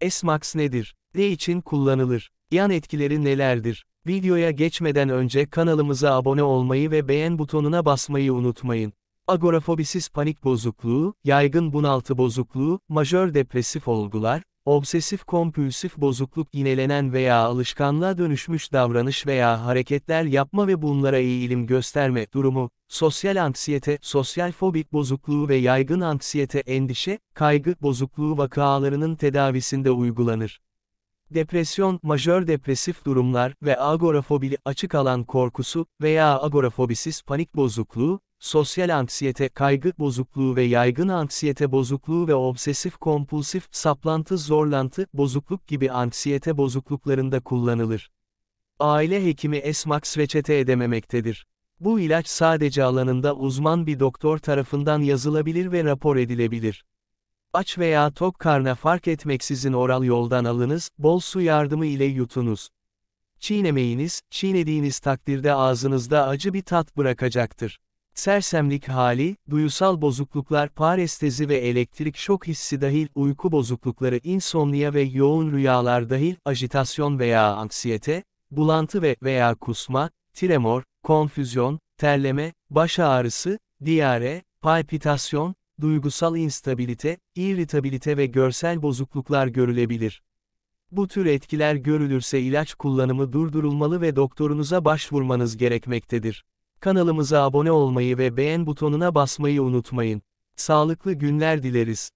Esmax nedir? Ne için kullanılır? Yan etkileri nelerdir? Videoya geçmeden önce kanalımıza abone olmayı ve beğen butonuna basmayı unutmayın. Agorafobisiz panik bozukluğu, yaygın bunaltı bozukluğu, majör depresif olgular, Obsesif kompülsif bozukluk yinelenen veya alışkanlığa dönüşmüş davranış veya hareketler yapma ve bunlara eğilim gösterme durumu, sosyal anksiyete, sosyal fobik bozukluğu ve yaygın anksiyete endişe, kaygı bozukluğu vakalarının tedavisinde uygulanır. Depresyon, majör depresif durumlar ve agorafobili açık alan korkusu veya agorafobisis panik bozukluğu, sosyal anksiyete, kaygı bozukluğu ve yaygın anksiyete bozukluğu ve obsesif kompulsif, saplantı zorlantı, bozukluk gibi anksiyete bozukluklarında kullanılır. Aile hekimi Esmax reçete edememektedir. Bu ilaç sadece alanında uzman bir doktor tarafından yazılabilir ve rapor edilebilir. Aç veya tok karna fark etmeksizin oral yoldan alınız, bol su yardımı ile yutunuz. Çiğnemeyiniz, çiğnediğiniz takdirde ağzınızda acı bir tat bırakacaktır. Sersemlik hali, duyusal bozukluklar parestezi ve elektrik şok hissi dahil, uyku bozuklukları insomnia ve yoğun rüyalar dahil, ajitasyon veya anksiyete, bulantı ve veya kusma, tremor, konfüzyon, terleme, baş ağrısı, diyare, palpitasyon, duygusal instabilite, irritabilite ve görsel bozukluklar görülebilir. Bu tür etkiler görülürse ilaç kullanımı durdurulmalı ve doktorunuza başvurmanız gerekmektedir. Kanalımıza abone olmayı ve beğen butonuna basmayı unutmayın. Sağlıklı günler dileriz.